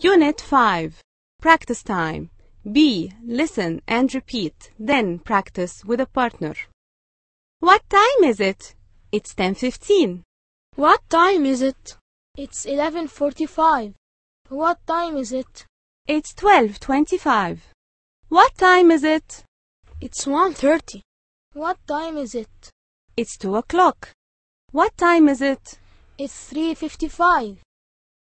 Unit 5. Practice time. B. Listen and repeat, then practice with a partner. What time is it? It's 10.15. What time is it? It's 11.45. What time is it? It's 12.25. What time is it? It's 1.30. What time is it? It's 2 o'clock. What time is it? It's 3.55.